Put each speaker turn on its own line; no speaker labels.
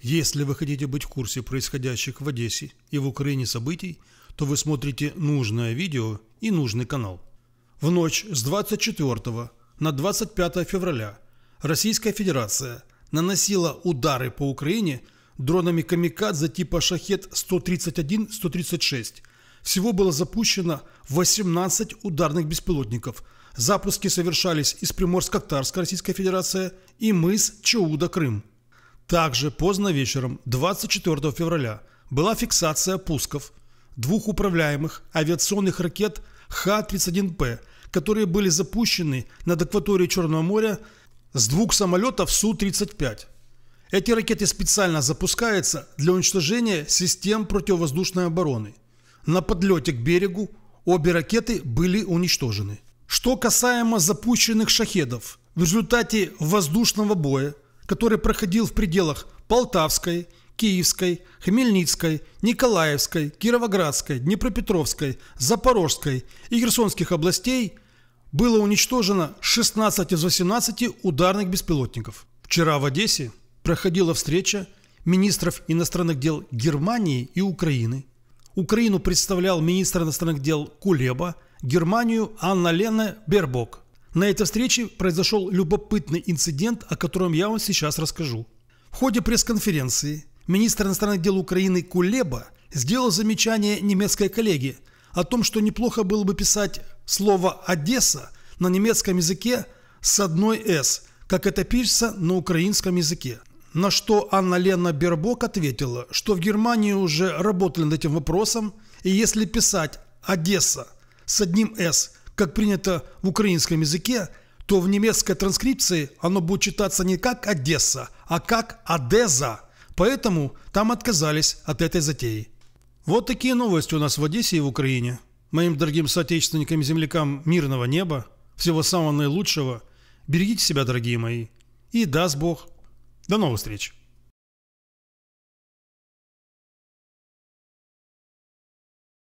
Если вы хотите быть в курсе происходящих в Одессе и в Украине событий, то вы смотрите нужное видео и нужный канал. В ночь с 24 на 25 февраля Российская Федерация наносила удары по Украине дронами «Камикадзе» типа «Шахет-131-136». Всего было запущено 18 ударных беспилотников. Запуски совершались из Приморско-Татарска Российской Федерации и мыс Чауда-Крым. Также поздно вечером 24 февраля была фиксация пусков двух управляемых авиационных ракет Х-31П, которые были запущены над акваторией Черного моря с двух самолетов Су-35. Эти ракеты специально запускаются для уничтожения систем противовоздушной обороны. На подлете к берегу обе ракеты были уничтожены. Что касаемо запущенных шахедов, в результате воздушного боя – который проходил в пределах Полтавской, Киевской, Хмельницкой, Николаевской, Кировоградской, Днепропетровской, Запорожской и Херсонских областей, было уничтожено 16 из 18 ударных беспилотников. Вчера в Одессе проходила встреча министров иностранных дел Германии и Украины. Украину представлял министр иностранных дел Кулеба, Германию Анна Лена Бербок – на этой встрече произошел любопытный инцидент, о котором я вам сейчас расскажу. В ходе пресс-конференции министр иностранных дел Украины Кулеба сделал замечание немецкой коллеге о том, что неплохо было бы писать слово «Одесса» на немецком языке с одной «с», как это пишется на украинском языке. На что Анна-Лена Бербок ответила, что в Германии уже работали над этим вопросом, и если писать «Одесса» с одним «с», как принято в украинском языке, то в немецкой транскрипции оно будет читаться не как «Одесса», а как «Одеза». Поэтому там отказались от этой затеи. Вот такие новости у нас в Одессе и в Украине. Моим дорогим соотечественникам и землякам мирного неба, всего самого наилучшего. Берегите себя, дорогие мои. И даст Бог. До новых встреч.